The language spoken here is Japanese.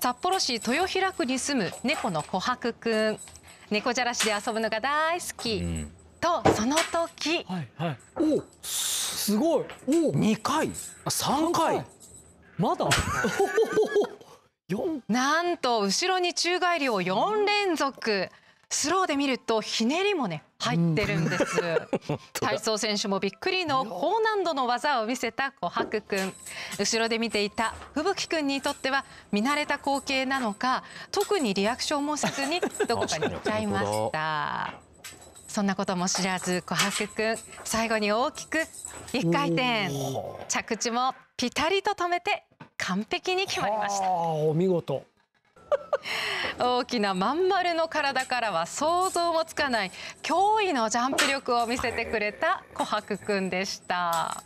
札幌市豊平区に住む猫の琥珀くん猫じゃらしで遊ぶのが大好き、うん、とその時、はいはい、おすごいお2回あ3回まだなんと後ろに宙返りを4連続、スローで見るとひねりもね入ってるんです、うん、体操選手もびっくりの高難度の技を見せた琥珀くん後ろで見ていた吹雪くんにとっては見慣れた光景なのか特にリアクションもせずにどこかに行っちゃいましたそんなことも知らず琥珀くん最後に大きく一回転着地もピタリと止めて完璧に決まりましたお見事大きなまん丸の体からは想像もつかない驚異のジャンプ力を見せてくれた琥珀くんでした。